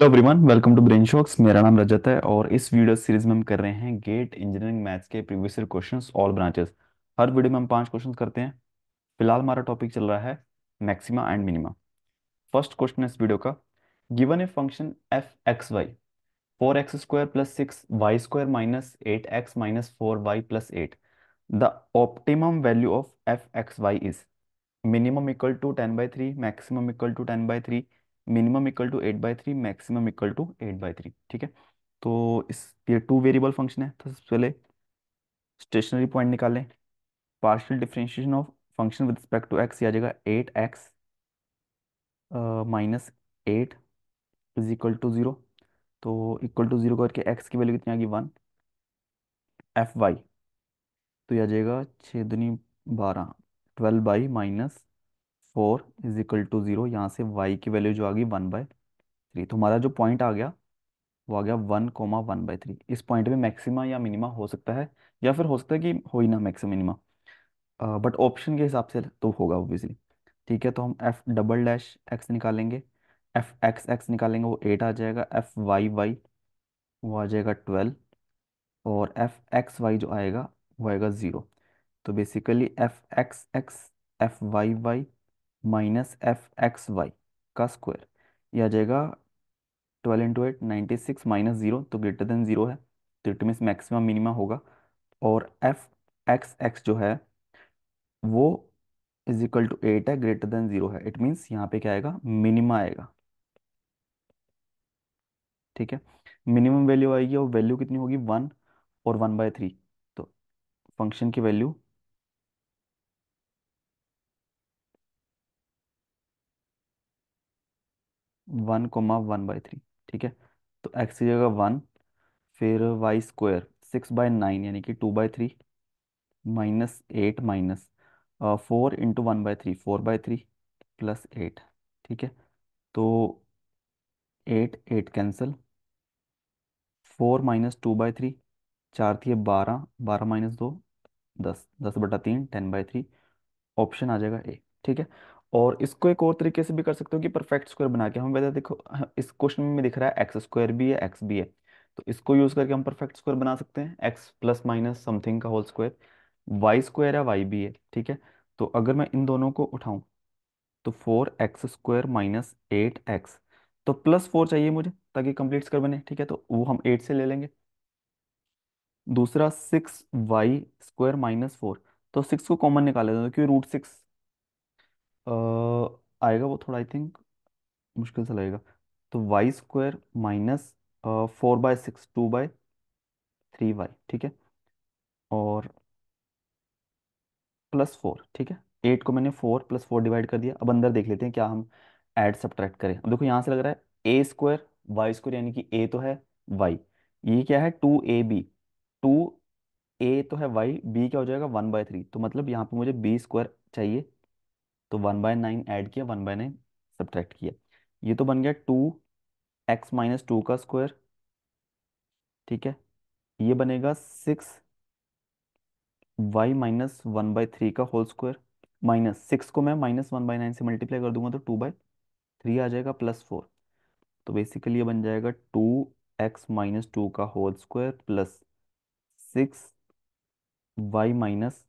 Hello everyone welcome to Brain Shocks मेरा नाम रजत है और इस वीडियो सीरीज में हम कर रहे हैं गेट इंजीनियरिंग मैथ्स के previous year questions all branches हर वीडियो में हम पांच क्वेश्चंस करते हैं फिलहाल हमारा टॉपिक चल रहा है maxima and minima first question इस वीडियो का given a function f x y four x square plus six y square minus eight x minus four y plus eight the optimum value of f x y is minimum equal to ten by three maximum equal to ten by three minimum equal to eight by three maximum equal to eight by three ठीक है तो इस ये two variable function है तो सबसे पहले stationary point निकालें partial differentiation of function with respect to x आ जाएगा eight x minus eight is equal to zero तो इक्वल टू ज़ीरो करके एक्स की वैल्यू कितनी आ गई वन एफ वाई तो यह आ जाएगा छः दुनी बारह twelve by minus four is equal to zero यहाँ से वाई की वैल्यू जो आ गई वन बाय थ्री तो हमारा जो पॉइंट आ गया वो आ गया one comma one by three इस पॉइंट में मैक्सिमा या मिनिमा हो सकता है या फिर हो सकता है कि हो ही ना मैक्सिमा मिनिमा बट ऑप्शन के हिसाब से तो होगा ओबियसली ठीक है तो हम एफ डबल डैश एक्स निकालेंगे एफ एक्स एक्स निकालेंगे वो एट आ जाएगा एफ वाई वाई वो आ जाएगा ट्वेल्व और एफ एक्स वाई जो आएगा वो आएगा ज़ीरो तो basically f x x f y y minus f x y का स्क्वायर यह आ जाएगा twelve into eight ninety six minus zero तो ग्रेटर देन जीरो है तो इट मीन्स मैक्सिमम मिनिमा होगा और एफ एक्स एक्स जो है वो इज इक्वल टू एट है ग्रेटर देन जीरो है इट मीन्स यहाँ पे क्या आएगा मिनिमा आएगा ठीक है मिनिमम वैल्यू आएगी और वैल्यू कितनी होगी वन और वन बाय थ्री तो फंक्शन की value one comma one by three ठीक है तो एक्स की जगह वन फिर y square six by nine यानी कि two by three minus eight minus four into one by three four by three plus eight ठीक है तो eight eight cancel four minus two by three चार थी बारह बारह माइनस दो दस दस बटा तीन टेन बाई थ्री ऑप्शन आ जाएगा ए ठीक है और इसको एक और तरीके से भी कर सकते हो कि परफेक्ट स्क्वायर बना के हम वैसे देखो इस क्वेश्चन में दिख रहा है एक्स स्क्वायर भी है एक्स भी है तो इसको यूज करके हम परफेक्ट स्क्वायर बना सकते हैं एक्स प्लस माइनस समथिंग का होल स्क्वायर वाई स्क्वायर है वाई भी है ठीक है तो अगर मैं इन दोनों को उठाऊं तो four x square minus eight x तो प्लस फोर चाहिए मुझे ताकि कंप्लीट स्क्वायर बने ठीक है तो वो हम एट से ले लेंगे दूसरा six y square minus four तो सिक्स को कॉमन निकाल लेते हैं क्योंकि रूट सिक्स आएगा वो थोड़ा आई थिंक मुश्किल से लगेगा तो y square minus four by six two by three y ठीक है और प्लस फोर ठीक है एट को मैंने फोर प्लस फोर डिवाइड कर दिया अब अंदर देख लेते हैं क्या हम ऐड सब्ट्रैक्ट करें अब देखो यहाँ से लग रहा है ए स्क्वायर वाई स्क्वायर यानी कि ए तो है वाई ये क्या है two a b two a तो है वाई बी क्या हो जाएगा वन बाय थ्री तो मतलब यहाँ पे मुझे बी स्क्वायर चाहिए तो वन बाय नाइन ऐड किया वन बाय नाइन सब्ट्रैक्ट किया ये तो बन गया टू एक्स माइनस टू का स्क्वायर ठीक है ये बनेगा six y minus one by three का होल स्क्वायर माइनस सिक्स को मैं माइनस वन बाय नाइन से मल्टीप्लाई कर दूंगा तो टू बाय थ्री आ जाएगा प्लस फोर तो बेसिकली ये बन जाएगा टू एक्स माइनस टू का whole square plus six y minus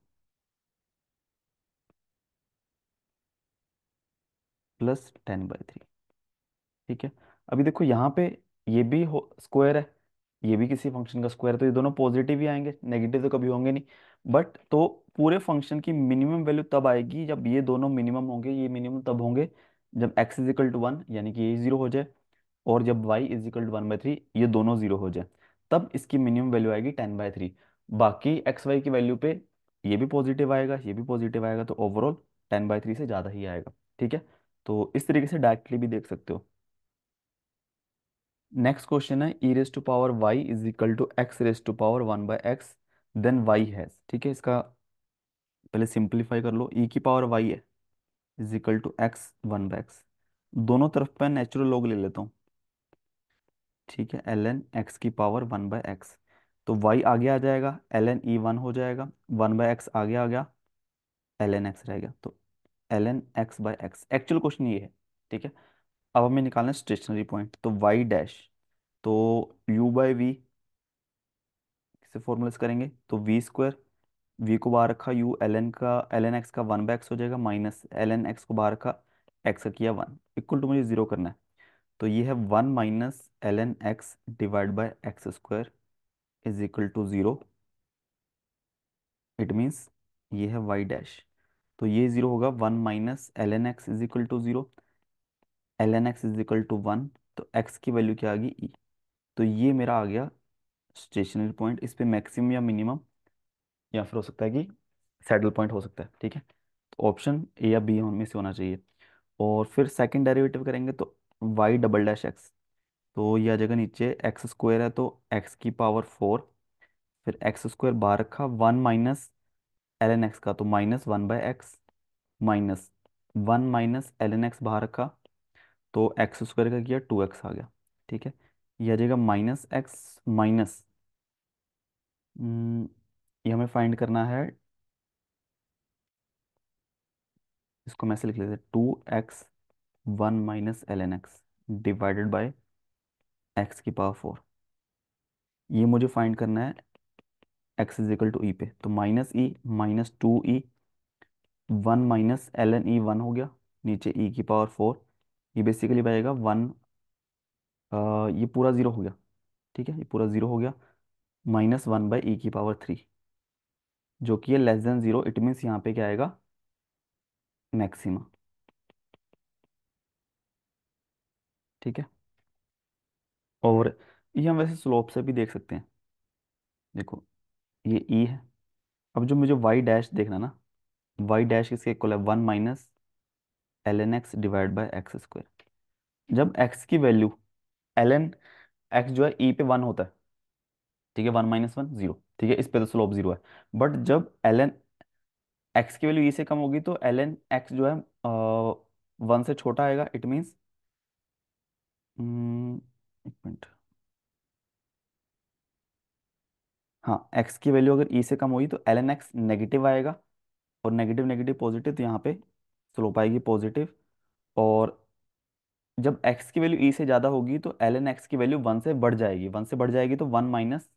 plus ten by three ठीक है अभी देखो यहाँ पे ये भी हो स्क्वायर है ये भी किसी फंक्शन का स्क्वायर है तो ये दोनों पॉजिटिव ही आएंगे नेगेटिव तो कभी होंगे नहीं बट तो पूरे फंक्शन की मिनिमम वैल्यू तब आएगी जब ये दोनों मिनिमम होंगे ये मिनिमम तब होंगे जब x is equal to one यानी कि ये जीरो हो जाए और जब y is equal to one by three ये दोनों जीरो हो जाए तब इसकी मिनिमम वैल्यू आएगी टेन बाई थ्री बाकी एक्स वाई की वैल्यू पे ये भी पॉजिटिव आएगा ये भी पॉजिटिव आएगा तो ओवरऑल टेन बाई थ्री से ज़्यादा ही आएगा ठीक है तो इस तरीके से डायरेक्टली भी देख सकते हो नेक्स्ट क्वेश्चन है e raise to power y is equal to x raise to power one by x then y has ठीक है इसका पहले सिंप्लीफाई कर लो ई e की पावर वाई है is equal to x one by x दोनों तरफ मैं नेचुरल लॉग ले लेता हूँ ठीक है एल एन एक्स की पावर वन बाय एक्स तो वाई आगे आ जाएगा एल एन ई वन हो जाएगा वन बाय एक्स आगे आ गया एल एन एक्स रह गया तो l n x by x actual question ये है ठीक है अब हमें निकालना स्टेशनरी पॉइंट तो वाई डैश तो यू बाई वी से फॉर्मूलेस करेंगे तो वी स्क्वायर वी को बाहर रखा यू एल एन का एल एन एक्स का वन बाय एक्स हो जाएगा माइनस एल एन एक्स को बाहर रखा एक्स का किया वन इक्वल टू मुझे जीरो करना है तो ये है one minus l n x divide by x square is equal to zero it means ये है वाई डैश तो ये जीरो होगा one minus l n x is equal to zero l n x is equal to one तो x की value क्या आ गई ई e. तो ये मेरा आ गया स्टेशनरी पॉइंट इस पर मैक्सिमम या मिनिमम या फिर हो सकता है कि सैडल पॉइंट हो सकता है ठीक है तो ऑप्शन ए या बी में से होना चाहिए और फिर सेकेंड डेरिवेटिव करेंगे तो वाई डबल डैश एक्स तो ये आ जाएगा नीचे एक्स स्क्वायर है तो एक्स की पावर फोर फिर एक्स स्क्वायर बार रखा one minus l n x का तो minus one by x minus one minus l n x बाहर रखा तो एक्स स्क्वायर का किया टू एक्स आ गया ठीक है यह आ जाएगा माइनस एक्स माइनस ये हमें फाइंड करना है इसको मैं ऐसे लिख लेते two x one minus l n x divided by x की पावर फोर ये मुझे फाइंड करना है x is equal to e पे तो minus e minus two e one minus l n e one हो गया नीचे ई e की पावर फोर ये बेसिकली बनेगा वन ये पूरा ज़ीरो हो गया ठीक है ये पूरा ज़ीरो हो गया माइनस वन बाई ई की पावर थ्री जो कि है less than zero it means यहाँ पे क्या आएगा मैक्सिमा ठीक है और ये हम वैसे स्लोप से भी देख सकते हैं देखो ये ई e है अब जो मुझे वाई डैश देखना ना वाई डैश इसके इक्वल है one minus l n x divide by x square जब एक्स की वैल्यू एल एन एक्स जो है ई e पे वन होता है ठीक है वन माइनस वन जीरो ठीक है इस पे तो स्लोप जीरो है बट जब एल एन एक्स की वैल्यू ई e से कम होगी तो एल एन एक्स जो है वन से छोटा आएगा इट मीन्स हम्म, एक मिनट हाँ एक्स की वैल्यू अगर ई e से कम होगी तो एल एन एक्स नेगेटिव आएगा और नेगेटिव नेगेटिव पॉजिटिव तो यहाँ पे स्लोप आएगी पॉजिटिव और जब एक्स की वैल्यू ई e से ज़्यादा होगी तो एल एन एक्स की वैल्यू वन से बढ़ जाएगी वन से बढ़ जाएगी तो one minus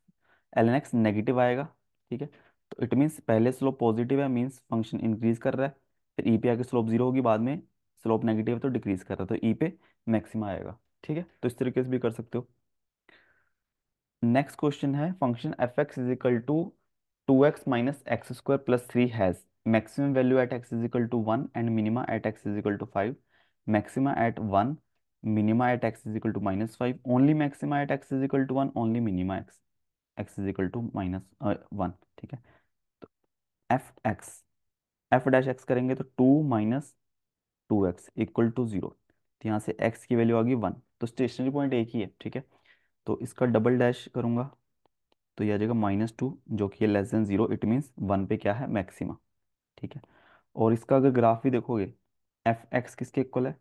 l n x negative आएगा ठीक है तो इट मीन्स पहले स्लोप पॉजिटिव है मीन्स फंक्शन इंक्रीज कर रहा है फिर ई e पे आके स्लोप जीरो होगी बाद में स्लोप नेगेटिव है तो डिक्रीज कर रहा है तो ई पे मैक्सिमा आएगा ठीक है तो इस तरीके से भी कर सकते हो नेक्स्ट क्वेश्चन है function f x is equal to two x minus x square plus three has maximum value at x is equal to one and minima at x is equal to five maxima at one minima at x is equal to minus five only maxima at x is equal to one only minima x x is equal to minus one ठीक है तो f x F dash x करेंगे तो two minus two x equal to zero यहाँ से x की value आ गई one तो स्टेशनरी पॉइंट एक ही है ठीक है तो इसका डबल डैश करूँगा तो यह आ जाएगा माइनस टू जो कि less than zero it means one पे क्या है मैक्सिमा ठीक है और इसका अगर ग्राफ भी देखोगे एफ एक्स किसके इक्वल है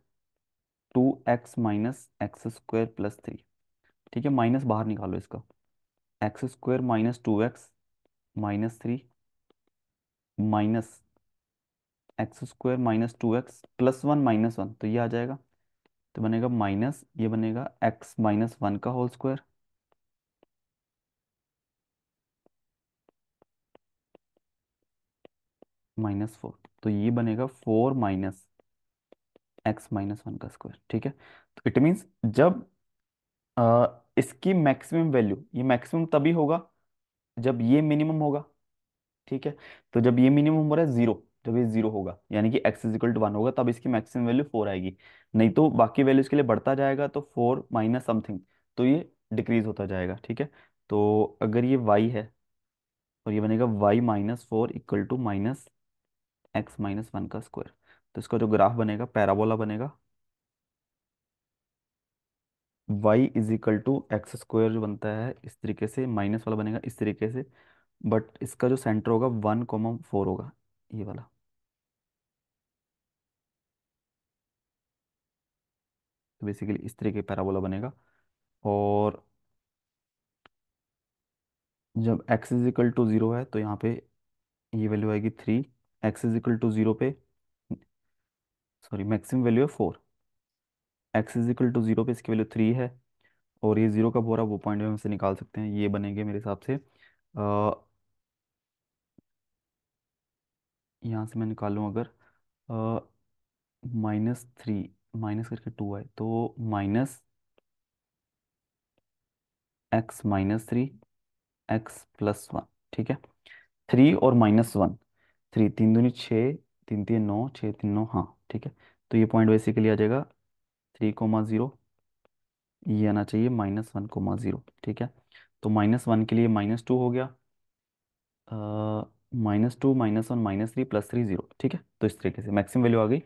two x minus x square plus three ठीक है माइनस बाहर निकालो इसका x square minus two x minus three minus x square minus two x plus one minus one तो ये आ जाएगा तो बनेगा माइनस ये बनेगा एक्स माइनस वन का होल स्क्वायर माइनस फोर तो ये बनेगा four minus x minus one का स्क्वायर ठीक है तो इट मीन्स जब आ, इसकी मैक्सिमम वैल्यू ये मैक्सिमम तभी होगा जब ये मिनिमम होगा ठीक है तो जब ये मिनिमम हो रहा है जीरो जब ये जीरो होगा यानी कि एक्स इजिकल टू वन होगा तब इसकी मैक्सिमम वैल्यू फोर आएगी नहीं तो बाकी वैल्यूज के लिए बढ़ता जाएगा तो फोर माइनस समथिंग तो ये डिक्रीज होता जाएगा ठीक है तो अगर ये वाई है और ये बनेगा y minus four equal to minus x minus one का स्क्वायर तो इसका जो ग्राफ बनेगा पैराबोला बनेगा y is equal to x square जो बनता है इस तरीके से माइनस वाला बनेगा इस तरीके से बट इसका जो सेंटर होगा वन कॉमा फोर होगा ये वाला तो बेसिकली इस तरीके पैराबोला बनेगा और जब x is equal to zero है तो यहाँ पे ये वैल्यू आएगी three x is equal to zero पे सॉरी मैक्सिमम वैल्यू है four x is equal to zero पे इसकी वैल्यू थ्री है और ये ज़ीरो का बोरा वो पॉइंट में हम इसे निकाल सकते हैं ये बनेंगे मेरे हिसाब से यहाँ से मैं निकालूँ अगर माइनस थ्री माइनस करके टू आए तो minus x minus three x plus one ठीक है थ्री और माइनस वन थ्री तीन दूनी छः तीन तीन नौ छः तीन नौ हाँ ठीक है तो ये पॉइंट बेसिकली आ जाएगा थ्री कोमा ज़ीरो ये आना चाहिए माइनस वन कोमा ज़ीरो ठीक है तो माइनस वन के लिए माइनस टू हो गया minus two minus one minus three plus three zero ठीक है तो इस तरीके से मैक्सिमम वैल्यू आ गई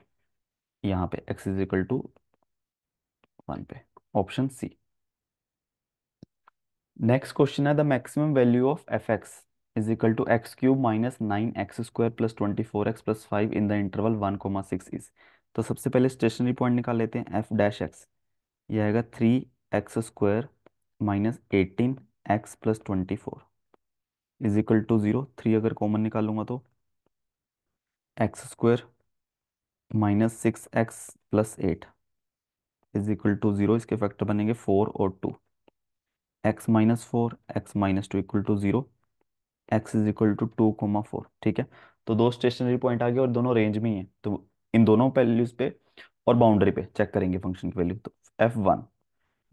यहाँ पे x is equal to one पे ऑप्शन सी नेक्स्ट क्वेश्चन है the maximum value of f x is equal to x cube minus nine x square plus twenty four x plus five in the interval one comma six is तो सबसे पहले stationary point निकाल लेते हैं F dash x यह आएगा three x square minus eighteen x plus twenty four is equal to zero three अगर common निकालूंगा तो x square minus six x plus eight is equal to zero इसके factor बनेंगे फोर और two x minus four x minus two equal to zero x is equal to two comma four ठीक है तो दो stationary point आ गए और दोनों रेंज में ही है तो इन दोनों वैल्यूज पे और बाउंड्री पे चेक करेंगे फंक्शन की वैल्यू तो एफ वन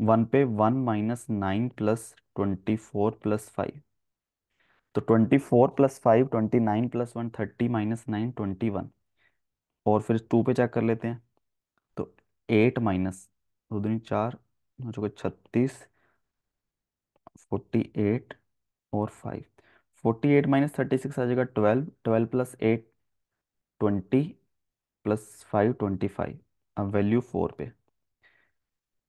वन पे one minus nine plus twenty four plus five तो twenty four plus five twenty nine plus one thirty minus nine twenty one और फिर टू पे चेक कर लेते हैं तो एट माइनस दो दूनी चार हो चुका छत्तीस फोर्टी एट और five forty eight minus thirty six आ जाएगा twelve twelve plus eight twenty plus five twenty five अब वैल्यू फोर पे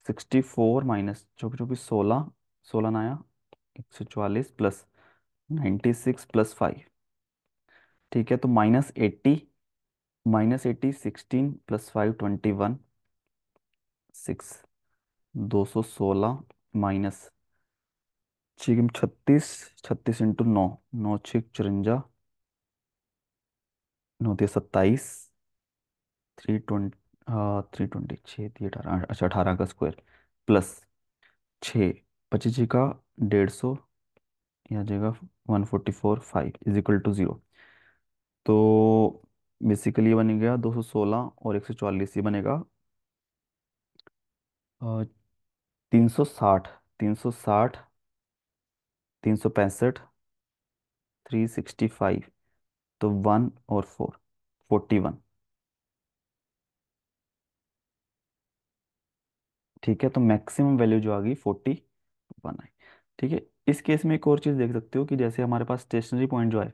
सिक्सटी फोर माइनस चौबीस चौबीस सोलह सोलह ना आया एक सौ चवालीस plus ninety six plus five ठीक है तो minus eighty minus eighty sixteen plus five twenty one six दो सौ सोलह माइनस छिकम छत्तीस छत्तीस इंटू नौ नौ छिक चुरंजा नौ दिया सत्ताईस थ्री ट्वेंटी थ्री ट्वेंटी छः दिए अठारह अच्छा अठारह का स्क्वायर प्लस छः पच्चीस का डेढ़ सौ या जाएगा one forty four five is equal to zero तो बेसिकली बन गया 216 और 144 ये बनेगा तीन सौ साठ तीन सौ साठ तीन सौ पैंसठ थ्री सिक्सटी फाइव तो वन और फोर फोर्टी वन ठीक है तो मैक्सिमम वैल्यू जो आ गई फोर्टी वन आई ठीक है इस केस में एक और चीज़ देख सकते हो कि जैसे हमारे पास स्टेशनरी पॉइंट जो है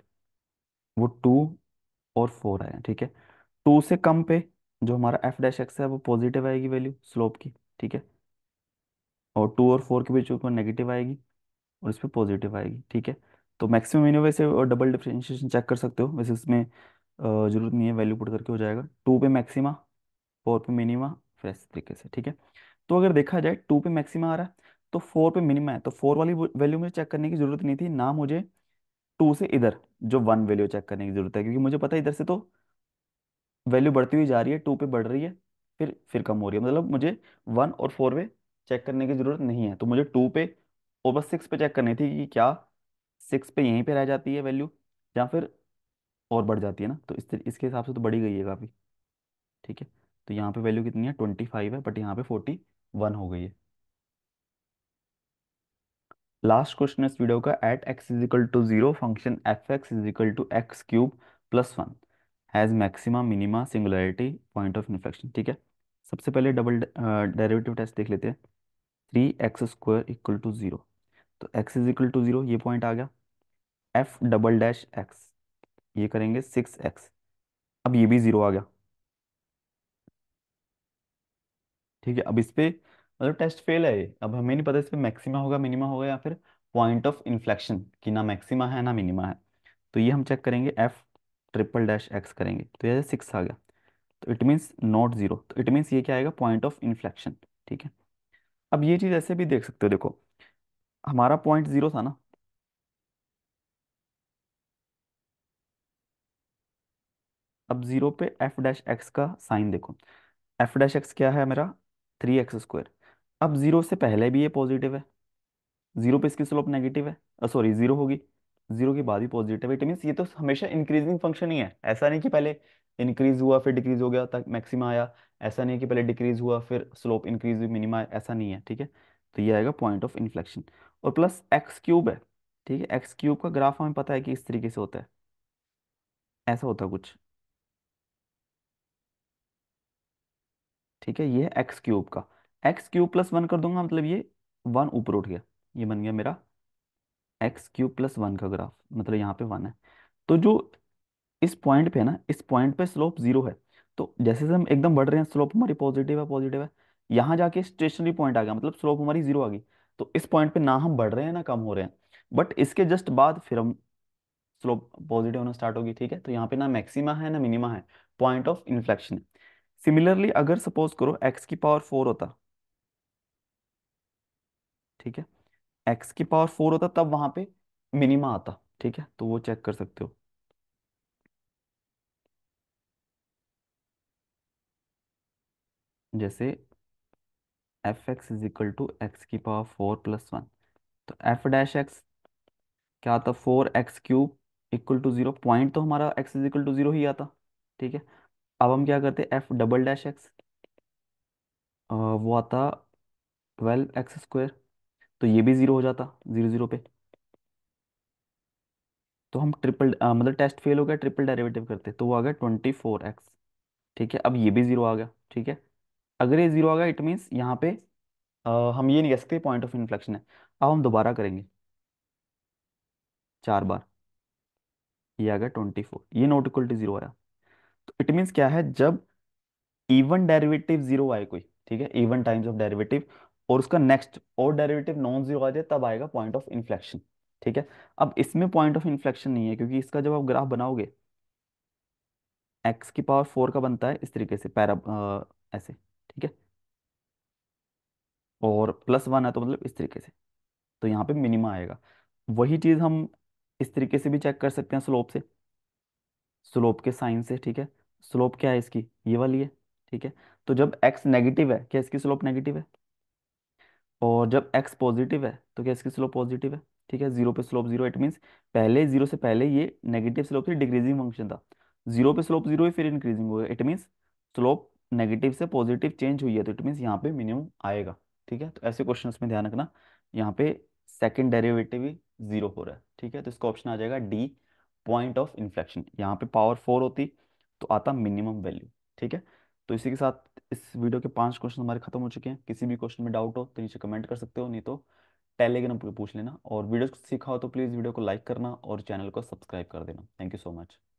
वो टू और फोर आया ठीक है टू से कम पे जो हमारा एफ डैश एक्स है वो पॉजिटिव आएगी वैल्यू स्लोप की ठीक है और टू और फोर के बीच ऊपर नेगेटिव आएगी और इस पर पॉजिटिव आएगी ठीक है तो मैक्सिमम इन्हें वैसे और डबल डिफ्रेंशिएशन चेक कर सकते हो वैसे इसमें जरूरत नहीं है वैल्यू पुट करके हो जाएगा टू पे मैक्सिमा फोर पे मिनिमा फिर इस तरीके से ठीक है तो अगर देखा जाए टू पे मैक्सिमा आ रहा है तो फोर पे मिनिमा है तो फोर वाली वैल्यू मुझे चेक करने की जरूरत नहीं थी ना मुझे टू से इधर जो वन वैल्यू चेक करने की जरूरत है क्योंकि मुझे पता है इधर से तो वैल्यू बढ़ती हुई जा रही है टू पे बढ़ रही है फिर फिर कम हो रही है मतलब मुझे वन और फोर पे चेक करने की जरूरत नहीं है तो मुझे टू पे और बस सिक्स पे चेक करनी थी कि क्या सिक्स पे यहीं पे रह जाती है वैल्यू या फिर और बढ़ जाती है ना तो इस इसके हिसाब से तो बढ़ी गई है काफ़ी ठीक है तो यहाँ पे वैल्यू कितनी है ट्वेंटी फाइव है बट यहाँ पे फोर्टी वन हो गई है लास्ट क्वेश्चन इस वीडियो का at x is equal to zero function f x is equal to x cube plus one has maxima minima singularity point of infection ठीक है सबसे पहले डबल डेरिवेटिव टेस्ट देख लेते हैं three x square equal to zero तो x is equal to zero ये point आ गया एफ डबल डैश एक्स ये करेंगे सिक्स एक्स अब ये भी ज़ीरो आ गया ठीक है अब इस पर मतलब टेस्ट फेल है ये अब हमें नहीं पता इसमें मैक्सिमा होगा मिनिमा होगा या फिर पॉइंट ऑफ इन्फ्लेक्शन कि ना मैक्सिमा है ना मिनिमा है तो ये हम चेक करेंगे एफ ट्रिपल डैश एक्स करेंगे तो ये सिक्स आ गया तो इट मीन्स नॉट जीरो तो इट मीन्स ये क्या आएगा पॉइंट ऑफ इन्फ्लेक्शन ठीक है अब ये चीज़ ऐसे भी देख सकते हो देखो हमारा पॉइंट जीरो था ना अब जीरो पे एफ डैश एक्स का साइन देखो एफ डैश एक्स क्या है मेरा थ्री एक्स स्क्वायर अब जीरो से पहले भी ये पॉजिटिव है जीरो पे इसकी स्लोप नेगेटिव है सॉरी जीरो होगी जीरो के बाद भी पॉजिटिव है इट मीन ये तो हमेशा इंक्रीजिंग फंक्शन ही है ऐसा नहीं कि पहले इंक्रीज हुआ फिर डिक्रीज हो गया तक मैक्सिमा आया ऐसा नहीं कि पहले डिक्रीज हुआ फिर स्लोप इंक्रीज हुई मिनिमा ऐसा नहीं है ठीक है तो ये आएगा पॉइंट ऑफ इन्फ्लेक्शन और प्लस एक्स क्यूब है ठीक है एक्स क्यूब का ग्राफ हमें पता है कि इस तरीके से होता है ऐसा होता कुछ ठीक है ये है एक्स क्यूब का एक्स क्यूब प्लस वन कर दूंगा मतलब ये वन ऊपर उठ गया ये बन गया मेरा एक्स क्यूब प्लस वन का ग्राफ मतलब यहाँ पे वन है तो जो इस पॉइंट पे है ना इस पॉइंट पे स्लोप जीरो है तो जैसे जैसे हम एकदम बढ़ रहे हैं स्लोप हमारी पॉजिटिव है पॉजिटिव है यहाँ जाके स्टेशनरी पॉइंट आ गया मतलब स्लोप हमारी जीरो आ गई तो इस पॉइंट पे ना हम बढ़ रहे हैं ना कम हो रहे हैं बट इसके जस्ट बाद फिर हम स्लोप पॉजिटिव होना स्टार्ट होगी ठीक है तो यहाँ पे ना मैक्सिमा है ना मिनिमा है पॉइंट ऑफ इन्फ्लेक्शन सिमिलरली अगर सपोज करो एक्स की पावर फोर होता ठीक है एक्स की पावर फोर होता तब वहां पे मिनिमा आता ठीक है तो वो चेक कर सकते हो जैसे f x is equal to x की पावर फोर प्लस वन तो एफ डैश एक्स क्या आता four x cube equal to zero point तो हमारा x is equal to zero ही आता ठीक है अब हम क्या करते एफ डबल डैश एक्स वो आता ट्वेल्व एक्स स्क्वायर तो ये भी जीरो हो जाता जीरो जीरो पे तो हम ट्रिपल आ, मतलब टेस्ट फेल हो गया ट्रिपल डेरिवेटिव करते तो वो आ गया ट्वेंटी फोर एक्स ठीक है अब ये भी जीरो आ गया ठीक है अगर ये जीरो आ गया इट मीन्स यहाँ पे आ, हम ये नहीं कह सकते पॉइंट ऑफ इन्फ्लेक्शन है अब हम दोबारा करेंगे चार बार ये आ गया ट्वेंटी फोर ये नोट इक्वल टू जीरो आया तो इट मीन्स क्या है जब इवन डेरिवेटिव जीरो आए कोई ठीक है इवन टाइम्स ऑफ डेरिवेटिव और उसका नेक्स्ट और डेरिवेटिव नॉन जीरो आ जाए तब आएगा पॉइंट ऑफ इन्फ्लेक्शन ठीक है अब इसमें पॉइंट ऑफ इन्फ्लेक्शन नहीं है क्योंकि इसका जब आप ग्राफ बनाओगे एक्स की पावर फोर का बनता है इस तरीके से पैरा ऐसे ठीक है और प्लस वन है तो मतलब इस तरीके से तो यहाँ पे मिनिमा आएगा वही चीज़ हम इस तरीके से भी चेक कर सकते हैं स्लोप से स्लोप के साइन से ठीक है स्लोप क्या है इसकी ये वाली है ठीक है तो जब एक्स नेगेटिव है क्या इसकी स्लोप नेगेटिव है और जब एक्स पॉजिटिव है तो क्या इसकी स्लोप पॉजिटिव है ठीक है जीरो पे स्लोप जीरो इट मीन्स पहले जीरो से पहले ये नेगेटिव स्लोप से डिक्रीजिंग फंक्शन था जीरो पे स्लोप जीरो फिर इंक्रीजिंग होगा इट मीन्स स्लोप नेगेटिव से पॉजिटिव चेंज हुई है तो इट मीन्स यहाँ पे मिनिमम आएगा ठीक है तो ऐसे क्वेश्चन में ध्यान रखना यहाँ पे सेकेंड डेरेवेटिव ही जीरो हो रहा है ठीक है तो इसका ऑप्शन आ जाएगा डी पॉइंट ऑफ इन्फ्लेक्शन यहाँ पे पावर फोर होती तो आता मिनिमम वैल्यू ठीक है तो इसी के साथ इस वीडियो के पांच क्वेश्चन हमारे खत्म हो चुके हैं किसी भी क्वेश्चन में डाउट हो तो नीचे कमेंट कर सकते हो नहीं तो टेलीग्राम पर पूछ लेना और वीडियो सीखा हो तो प्लीज़ वीडियो को लाइक करना और चैनल को सब्सक्राइब कर देना थैंक यू सो मच